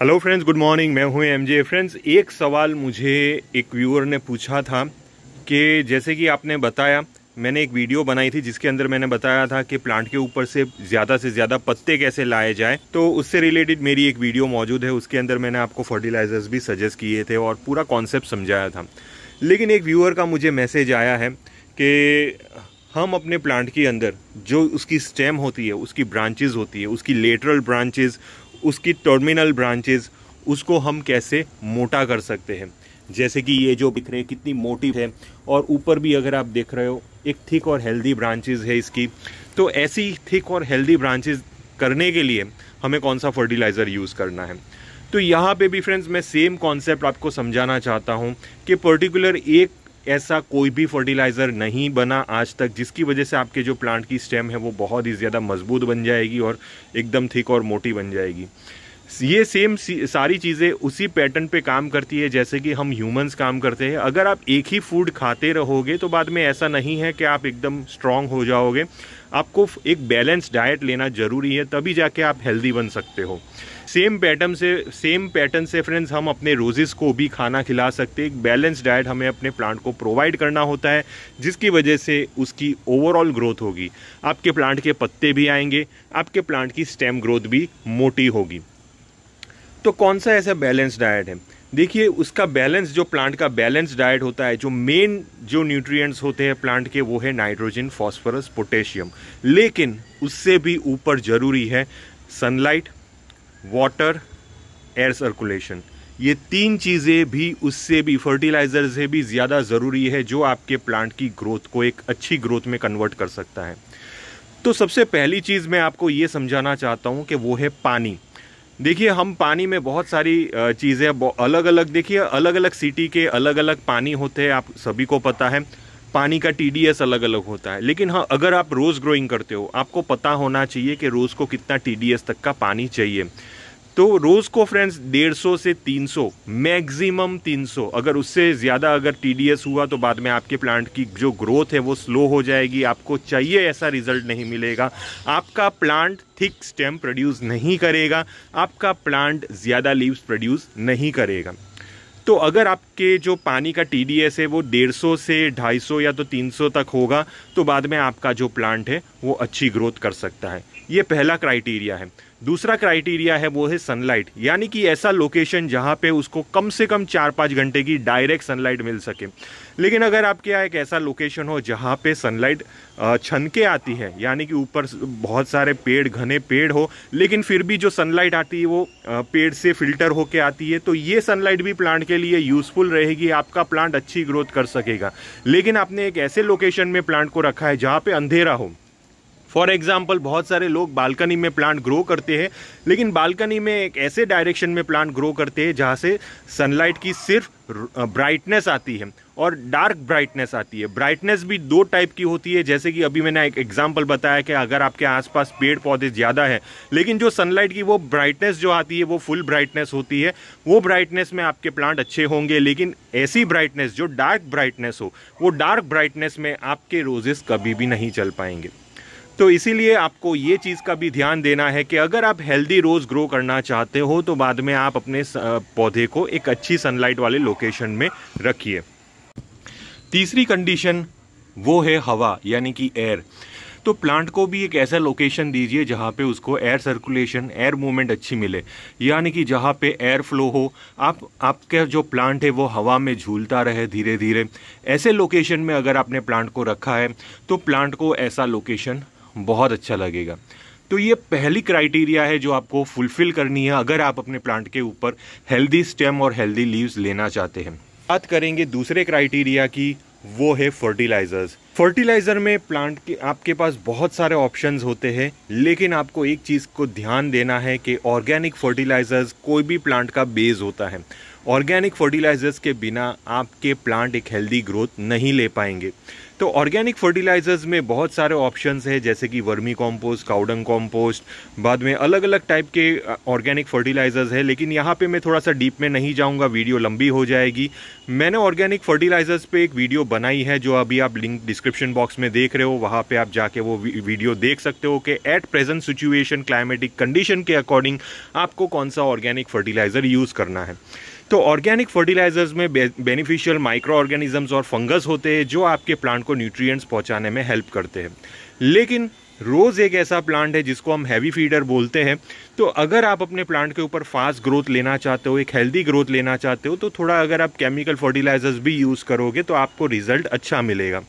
hello friends good morning मैं हूं MJ friends एक सवाल मुझे एक व्यूअर ने पूछा था कि जैसे कि आपने बताया मैंने एक वीडियो बनाई थी जिसके अंदर मैंने बताया था कि प्लांट के ऊपर से ज़्यादा से ज़्यादा पत्ते कैसे लाए जाए तो उससे रिलेटेड मेरी एक वीडियो मौजूद है उसके अंदर मैंने आपको फर्टिलाइजर्स भी सजेस्ट किए थे और पूरा कॉन्सेप्ट समझाया था लेकिन एक व्यूअर का मुझे मैसेज आया है कि हम अपने प्लांट के अंदर जो उसकी स्टेम होती है उसकी ब्रांचेज होती है उसकी लेटरल ब्रांचेज उसकी टर्मिनल ब्रांचेज उसको हम कैसे मोटा कर सकते हैं जैसे कि ये जो दिख रहे हैं कितनी मोटी है और ऊपर भी अगर आप देख रहे हो एक थिक और हेल्दी ब्रांचेज है इसकी तो ऐसी थिक और हेल्दी ब्रांचेज करने के लिए हमें कौन सा फर्टिलाइज़र यूज़ करना है तो यहाँ पे भी फ्रेंड्स मैं सेम कॉन्सेप्ट आपको समझाना चाहता हूँ कि पर्टिकुलर एक ऐसा कोई भी फर्टिलाइज़र नहीं बना आज तक जिसकी वजह से आपके जो प्लांट की स्टेम है वो बहुत ही ज़्यादा मजबूत बन जाएगी और एकदम थिक और मोटी बन जाएगी ये सेम सारी चीज़ें उसी पैटर्न पे काम करती है जैसे कि हम ह्यूमंस काम करते हैं अगर आप एक ही फूड खाते रहोगे तो बाद में ऐसा नहीं है कि आप एकदम स्ट्रांग हो जाओगे आपको एक बैलेंस डाइट लेना ज़रूरी है तभी जाके आप हेल्दी बन सकते हो सेम पैटर्न से सेम पैटर्न से फ्रेंड्स हम अपने रोजेस को भी खाना खिला सकते एक बैलेंस डाइट हमें अपने प्लांट को प्रोवाइड करना होता है जिसकी वजह से उसकी ओवरऑल ग्रोथ होगी आपके प्लांट के पत्ते भी आएंगे आपके प्लांट की स्टेम ग्रोथ भी मोटी होगी तो कौन सा ऐसा बैलेंस डाइट है देखिए उसका बैलेंस जो प्लांट का बैलेंस डाइट होता है जो मेन जो न्यूट्रिएंट्स होते हैं प्लांट के वो है नाइट्रोजन फास्फोरस पोटेशियम लेकिन उससे भी ऊपर ज़रूरी है सनलाइट वाटर एयर सर्कुलेशन ये तीन चीज़ें भी उससे भी फर्टिलाइज़र से भी ज़्यादा ज़रूरी है जो आपके प्लांट की ग्रोथ को एक अच्छी ग्रोथ में कन्वर्ट कर सकता है तो सबसे पहली चीज़ मैं आपको ये समझाना चाहता हूँ कि वो है पानी देखिए हम पानी में बहुत सारी चीज़ें अलग अलग देखिए अलग अलग सिटी के अलग अलग पानी होते हैं आप सभी को पता है पानी का टी अलग अलग होता है लेकिन हाँ अगर आप रोज़ ग्रोइंग करते हो आपको पता होना चाहिए कि रोज़ को कितना टी तक का पानी चाहिए तो रोज़ को फ्रेंड्स डेढ़ सौ से तीन सौ मैगजिमम तीन सौ अगर उससे ज़्यादा अगर टी हुआ तो बाद में आपके प्लांट की जो ग्रोथ है वो स्लो हो जाएगी आपको चाहिए ऐसा रिजल्ट नहीं मिलेगा आपका प्लांट थिक स्टेम प्रोड्यूस नहीं करेगा आपका प्लांट ज़्यादा लीव्स प्रोड्यूस नहीं करेगा तो अगर आपके जो पानी का टी है वो डेढ़ से ढाई या तो तीन तक होगा तो बाद में आपका जो प्लांट है वो अच्छी ग्रोथ कर सकता है ये पहला क्राइटेरिया है दूसरा क्राइटेरिया है वो है सनलाइट यानी कि ऐसा लोकेशन जहाँ पे उसको कम से कम चार पाँच घंटे की डायरेक्ट सनलाइट मिल सके लेकिन अगर आपके यहाँ एक ऐसा लोकेशन हो जहाँ पे सनलाइट छन के आती है यानी कि ऊपर बहुत सारे पेड़ घने पेड़ हो लेकिन फिर भी जो सनलाइट आती है वो पेड़ से फिल्टर होके आती है तो ये सनलाइट भी प्लांट के लिए यूज़फुल रहेगी आपका प्लांट अच्छी ग्रोथ कर सकेगा लेकिन आपने एक ऐसे लोकेशन में प्लांट को रखा है जहाँ पर अंधेरा हो फॉर एग्जाम्पल बहुत सारे लोग बालकनी में प्लांट ग्रो करते हैं लेकिन बालकनी में एक ऐसे डायरेक्शन में प्लांट ग्रो करते हैं जहाँ से सनलाइट की सिर्फ ब्राइटनेस आती है और डार्क ब्राइटनेस आती है ब्राइटनेस भी दो टाइप की होती है जैसे कि अभी मैंने एक एग्जाम्पल बताया कि अगर आपके आसपास पेड़ पौधे ज़्यादा हैं लेकिन जो सनलाइट की वो ब्राइटनेस जो आती है वो फुल ब्राइटनेस होती है वो ब्राइटनेस में आपके प्लांट अच्छे होंगे लेकिन ऐसी ब्राइटनेस जो डार्क ब्राइटनेस हो वो डार्क ब्राइटनेस में आपके रोजेस कभी भी नहीं चल पाएंगे तो इसीलिए आपको ये चीज़ का भी ध्यान देना है कि अगर आप हेल्दी रोज़ ग्रो करना चाहते हो तो बाद में आप अपने पौधे को एक अच्छी सनलाइट वाले लोकेशन में रखिए तीसरी कंडीशन वो है हवा यानी कि एयर तो प्लांट को भी एक ऐसा लोकेशन दीजिए जहाँ पे उसको एयर सर्कुलेशन एयर मूवमेंट अच्छी मिले यानी कि जहाँ पे एयर फ्लो हो आप आपके जो प्लांट है वो हवा में झूलता रहे धीरे धीरे ऐसे लोकेशन में अगर आपने प्लांट को रखा है तो प्लांट को ऐसा लोकेशन बहुत अच्छा लगेगा तो ये पहली क्राइटेरिया है जो आपको फुलफिल करनी है अगर आप अपने प्लांट के ऊपर हेल्दी स्टेम और हेल्दी लीव्स लेना चाहते हैं बात करेंगे दूसरे क्राइटेरिया की वो है फर्टिलाइजर्स फर्टिलाइज़र में प्लांट के आपके पास बहुत सारे ऑप्शंस होते हैं लेकिन आपको एक चीज़ को ध्यान देना है कि ऑर्गेनिक फर्टिलाइज़र्स कोई भी प्लांट का बेस होता है ऑर्गेनिक फर्टिलाइज़र्स के बिना आपके प्लांट एक हेल्दी ग्रोथ नहीं ले पाएंगे तो ऑर्गेनिक फर्टिलाइजर्स में बहुत सारे ऑप्शंस है जैसे कि वर्मी कॉम्पोस्ट काउडंग कॉम्पोस्ट बाद में अलग अलग टाइप के ऑर्गेनिक फर्टिलाइजर्स है लेकिन यहाँ पे मैं थोड़ा सा डीप में नहीं जाऊँगा वीडियो लंबी हो जाएगी मैंने ऑर्गेनिक फर्टिलाइजर्स पे एक वीडियो बनाई है जो अभी आप लिंक डिस्क्रिप्शन बॉक्स में देख रहे हो वहाँ पर आप जाके वो वीडियो देख सकते हो कि at present situation climatic condition के अकॉर्डिंग आपको कौन सा ऑर्गेनिक फर्टिलाइज़र यूज़ करना है तो ऑर्गेनिक फर्टिलाइजर्स में बेनिफिशियल माइक्रो ऑर्गेनिजम्स और फंगस होते हैं जो आपके प्लांट को न्यूट्रिएंट्स पहुंचाने में हेल्प करते हैं लेकिन रोज़ एक ऐसा प्लांट है जिसको हम हैवी फीडर बोलते हैं तो अगर आप अपने प्लांट के ऊपर फास्ट ग्रोथ लेना चाहते हो एक हेल्दी ग्रोथ लेना चाहते हो तो थोड़ा अगर आप केमिकल फर्टिलाइजर्स भी यूज़ करोगे तो आपको रिजल्ट अच्छा मिलेगा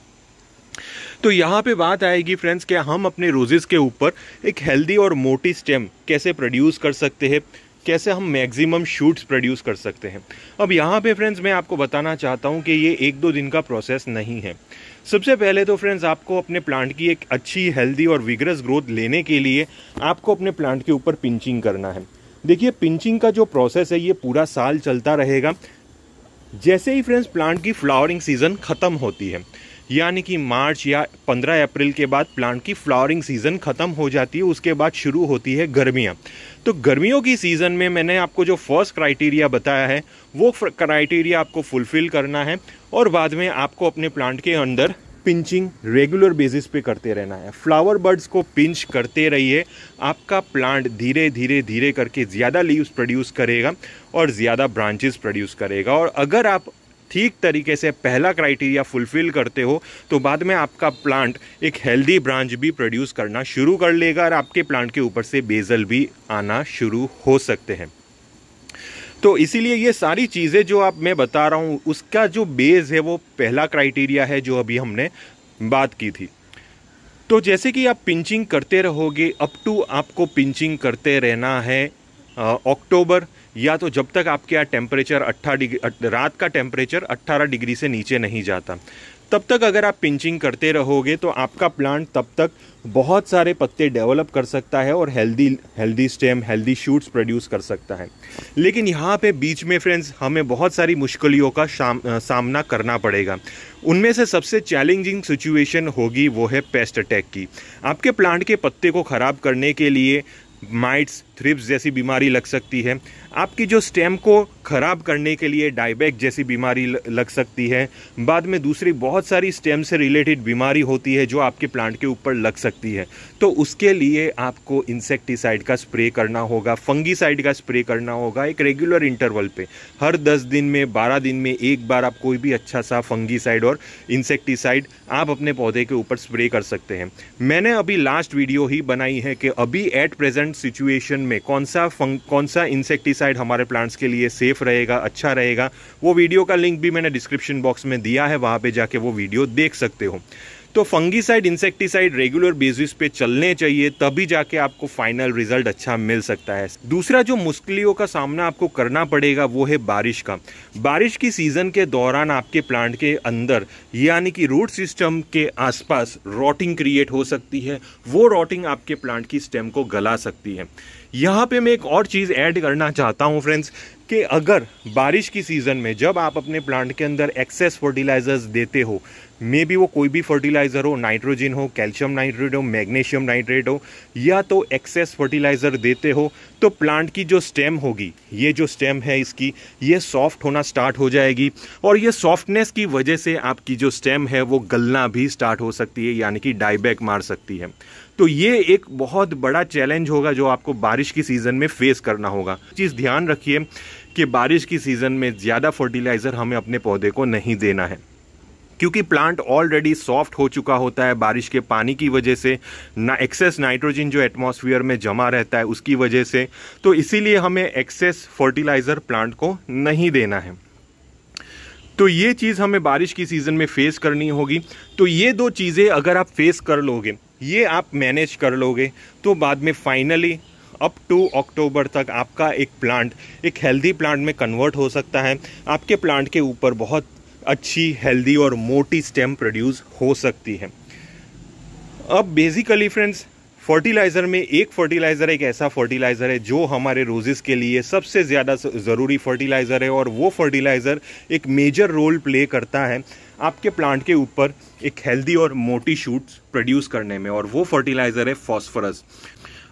तो यहाँ पे बात आएगी फ्रेंड्स कि हम अपने रोजेस के ऊपर एक हेल्दी और मोटी स्टेम कैसे प्रोड्यूस कर सकते हैं कैसे हम मैक्सिमम शूट्स प्रोड्यूस कर सकते हैं अब यहाँ पे फ्रेंड्स मैं आपको बताना चाहता हूँ कि ये एक दो दिन का प्रोसेस नहीं है सबसे पहले तो फ्रेंड्स आपको अपने प्लांट की एक अच्छी हेल्दी और विग्रस ग्रोथ लेने के लिए आपको अपने प्लांट के ऊपर पिंचिंग करना है देखिए पिंचिंग का जो प्रोसेस है ये पूरा साल चलता रहेगा जैसे ही फ्रेंड्स प्लांट की फ्लावरिंग सीजन ख़त्म होती है यानी कि मार्च या 15 अप्रैल के बाद प्लांट की फ्लावरिंग सीज़न ख़त्म हो जाती है उसके बाद शुरू होती है गर्मियाँ तो गर्मियों की सीज़न में मैंने आपको जो फर्स्ट क्राइटेरिया बताया है वो क्राइटेरिया आपको फुलफ़िल करना है और बाद में आपको अपने प्लांट के अंदर पिंचिंग रेगुलर बेसिस पे करते रहना है फ्लावर बर्ड्स को पिंच करते रहिए आपका प्लांट धीरे धीरे धीरे करके ज़्यादा लीव्स प्रोड्यूस करेगा और ज़्यादा ब्रांचेस प्रोड्यूस करेगा और अगर आप ठीक तरीके से पहला क्राइटेरिया फुलफिल करते हो तो बाद में आपका प्लांट एक हेल्दी ब्रांच भी प्रोड्यूस करना शुरू कर लेगा और आपके प्लांट के ऊपर से बेजल भी आना शुरू हो सकते हैं तो इसीलिए ये सारी चीज़ें जो आप मैं बता रहा हूँ उसका जो बेस है वो पहला क्राइटेरिया है जो अभी हमने बात की थी तो जैसे कि आप पिंचिंग करते रहोगे अप टू आपको पिंचिंग करते रहना है अक्टूबर या तो जब तक आपके यहाँ टेम्परेचर अट्ठा डिग्री रात का टेम्परेचर अट्ठारह डिग्री से नीचे नहीं जाता तब तक अगर आप पिंचिंग करते रहोगे तो आपका प्लांट तब तक बहुत सारे पत्ते डेवलप कर सकता है और healthy healthy stem healthy shoots produce कर सकता है लेकिन यहाँ पे बीच में फ्रेंड्स हमें बहुत सारी मुश्किलों का शाम, सामना करना पड़ेगा उनमें से सबसे चैलेंजिंग सिचुएशन होगी वो है पेस्ट अटैक की आपके प्लांट के पत्ते को ख़राब करने के लिए माइट्स थ्रिप्स जैसी बीमारी लग सकती है आपकी जो स्टेम को ख़राब करने के लिए डायबैक जैसी बीमारी लग सकती है बाद में दूसरी बहुत सारी स्टेम से रिलेटेड बीमारी होती है जो आपके प्लांट के ऊपर लग सकती है तो उसके लिए आपको इंसेक्टिसाइड का स्प्रे करना होगा फंगीसाइड का स्प्रे करना होगा एक रेगुलर इंटरवल पे हर 10 दिन में 12 दिन में एक बार आप कोई भी अच्छा सा फंगीसाइड और इंसेक्टिसाइड आप अपने पौधे के ऊपर स्प्रे कर सकते हैं मैंने अभी लास्ट वीडियो ही बनाई है कि अभी एट प्रेजेंट सिचुएशन में कौन सा फंग कौन सा इंसेक्टिसाइड हमारे प्लांट्स के लिए सेफ़ रहेगा अच्छा रहेगा वो वीडियो का लिंक भी मैंने डिस्क्रिप्शन बॉक्स में दिया है वहाँ पर जाके वो वीडियो देख सकते हो तो फंगीसाइड इंसेक्टिसाइड रेगुलर बेसिस पे चलने चाहिए तभी जाके आपको फाइनल रिजल्ट अच्छा मिल सकता है दूसरा जो मुश्किलों का सामना आपको करना पड़ेगा वो है बारिश का बारिश की सीजन के दौरान आपके प्लांट के अंदर यानी कि रूट सिस्टम के आसपास रॉटिंग क्रिएट हो सकती है वो रॉटिंग आपके प्लांट की स्टेम को गला सकती है यहाँ पे मैं एक और चीज़ ऐड करना चाहता हूँ फ्रेंड्स कि अगर बारिश की सीज़न में जब आप अपने प्लांट के अंदर एक्सेस फर्टिलाइजर्स देते हो मे बी वो कोई भी फर्टिलाइज़र हो नाइट्रोजन हो कैल्शियम नाइट्रेट हो मैग्नीशियम नाइट्रेट हो या तो एक्सेस फर्टिलाइज़र देते हो तो प्लांट की जो स्टेम होगी ये जो स्टेम है इसकी ये सॉफ्ट होना स्टार्ट हो जाएगी और ये सॉफ्टनेस की वजह से आपकी जो स्टेम है वो गलना भी स्टार्ट हो सकती है यानी कि डाईबैक मार सकती है तो ये एक बहुत बड़ा चैलेंज होगा जो आपको बारिश की सीज़न में फेस करना होगा चीज़ ध्यान रखिए कि बारिश की सीज़न में ज़्यादा फर्टिलाइज़र हमें अपने पौधे को नहीं देना है क्योंकि प्लांट ऑलरेडी सॉफ्ट हो चुका होता है बारिश के पानी की वजह से ना एक्सेस नाइट्रोजन जो एटमॉस्फेयर में जमा रहता है उसकी वजह से तो इसीलिए हमें एक्सेस फर्टिलाइज़र प्लांट को नहीं देना है तो ये चीज़ हमें बारिश की सीज़न में फेस करनी होगी तो ये दो चीज़ें अगर आप फेस कर लोगे ये आप मैनेज कर लोगे तो बाद में फाइनली अप टू अक्टूबर तक आपका एक प्लांट एक हेल्दी प्लांट में कन्वर्ट हो सकता है आपके प्लांट के ऊपर बहुत अच्छी हेल्दी और मोटी स्टेम प्रोड्यूस हो सकती है अब बेसिकली फ्रेंड्स फर्टिलाइज़र में एक फर्टिलाइज़र एक ऐसा फर्टिलाइज़र है जो हमारे रोजेस के लिए सबसे ज़्यादा ज़रूरी फर्टिलाइज़र है और वो फर्टिलाइज़र एक मेजर रोल प्ले करता है आपके प्लांट के ऊपर एक हेल्दी और मोटी शूट्स प्रोड्यूस करने में और वो फर्टिलाइज़र है फॉस्फरस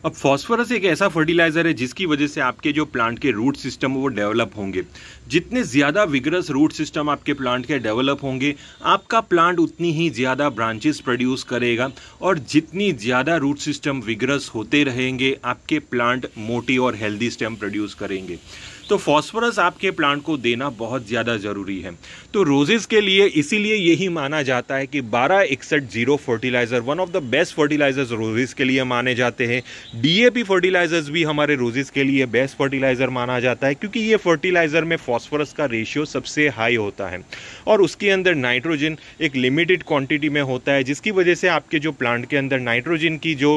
अब फॉस्फोरस एक ऐसा फर्टिलाइज़र है जिसकी वजह से आपके जो प्लांट के रूट सिस्टम वो डेवलप होंगे जितने ज़्यादा विगरस रूट सिस्टम आपके प्लांट के डेवलप होंगे आपका प्लांट उतनी ही ज़्यादा ब्रांचेस प्रोड्यूस करेगा और जितनी ज़्यादा रूट सिस्टम विगरस होते रहेंगे आपके प्लांट मोटी और हेल्दी स्टेम प्रोड्यूस करेंगे तो फॉस्फोरस आपके प्लांट को देना बहुत ज़्यादा ज़रूरी है तो रोजेज़ के लिए इसीलिए यही माना जाता है कि बारह इकसठ zero fertiliser one of the best fertilisers roses के लिए माने जाते हैं डीएपी फर्टिलाइजर्स भी हमारे रोजेज़ के लिए बेस्ट फर्टिलाइज़र माना जाता है क्योंकि ये फर्टिलाइज़र में फॉस फॉस्फोरस का रेशियो सबसे हाई होता है और उसके अंदर नाइट्रोजन एक लिमिटेड क्वांटिटी में होता है जिसकी वजह से आपके जो प्लांट के अंदर नाइट्रोजन की जो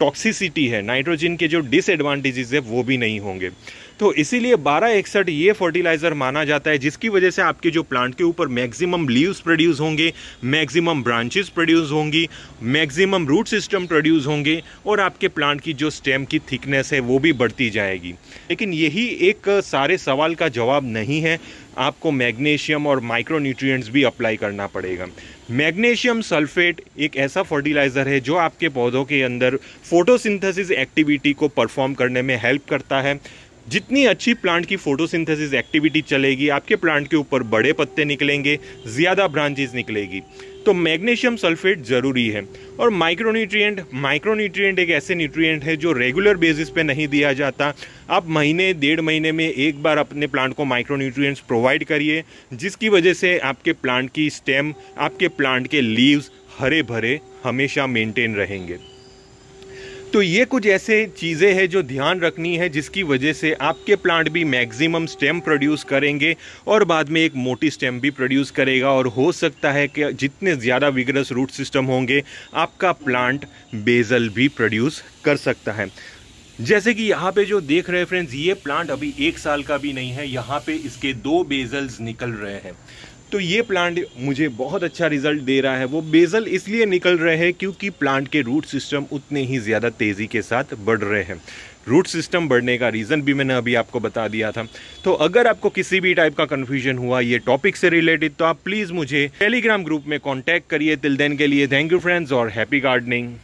टॉक्सिसिटी है नाइट्रोजन के जो डिसएडवांटेजेस है वो भी नहीं होंगे तो इसीलिए बारह इकसठ ये फर्टिलाइज़र माना जाता है जिसकी वजह से आपके जो प्लांट के ऊपर मैक्सिमम लीव्स प्रोड्यूस होंगे मैक्सिमम ब्रांचेस प्रोड्यूस होंगी मैक्सिमम रूट सिस्टम प्रोड्यूस होंगे और आपके प्लांट की जो स्टेम की थिकनेस है वो भी बढ़ती जाएगी लेकिन यही एक सारे सवाल का जवाब नहीं है आपको मैग्नीशियम और माइक्रो भी अप्लाई करना पड़ेगा मैग्नीशियम सल्फेट एक ऐसा फर्टिलाइज़र है जो आपके पौधों के अंदर फोटोसिंथेसिस एक्टिविटी को परफॉर्म करने में हेल्प करता है जितनी अच्छी प्लांट की फोटोसिंथेसिस एक्टिविटी चलेगी आपके प्लांट के ऊपर बड़े पत्ते निकलेंगे ज़्यादा ब्रांचेज निकलेगी तो मैग्नीशियम सल्फेट ज़रूरी है और माइक्रोन्यूट्रिएंट माइक्रोन्यूट्रिएंट एक ऐसे न्यूट्रिएंट है जो रेगुलर बेसिस पे नहीं दिया जाता आप महीने डेढ़ महीने में एक बार अपने प्लांट को माइक्रोन्यूट्रिएंट्स प्रोवाइड करिए जिसकी वजह से आपके प्लांट की स्टेम आपके प्लांट के लीव्स हरे भरे हमेशा मेंटेन रहेंगे तो ये कुछ ऐसे चीज़ें हैं जो ध्यान रखनी है जिसकी वजह से आपके प्लांट भी मैक्सिमम स्टेम प्रोड्यूस करेंगे और बाद में एक मोटी स्टेम भी प्रोड्यूस करेगा और हो सकता है कि जितने ज़्यादा विगरस रूट सिस्टम होंगे आपका प्लांट बेजल भी प्रोड्यूस कर सकता है जैसे कि यहाँ पे जो देख रहे हैं फ्रेंड्स ये प्लांट अभी एक साल का भी नहीं है यहाँ पे इसके दो बेजल्स निकल रहे हैं तो ये प्लांट मुझे बहुत अच्छा रिजल्ट दे रहा है वो बेजल इसलिए निकल रहे हैं क्योंकि प्लांट के रूट सिस्टम उतने ही ज़्यादा तेज़ी के साथ बढ़ रहे हैं रूट सिस्टम बढ़ने का रीज़न भी मैंने अभी आपको बता दिया था तो अगर आपको किसी भी टाइप का कन्फ्यूजन हुआ ये टॉपिक से रिलेटेड तो आप प्लीज़ मुझे टेलीग्राम ग्रुप में कॉन्टैक्ट करिए तिल देन के लिए थैंक यू फ्रेंड्स और हैप्पी गार्डनिंग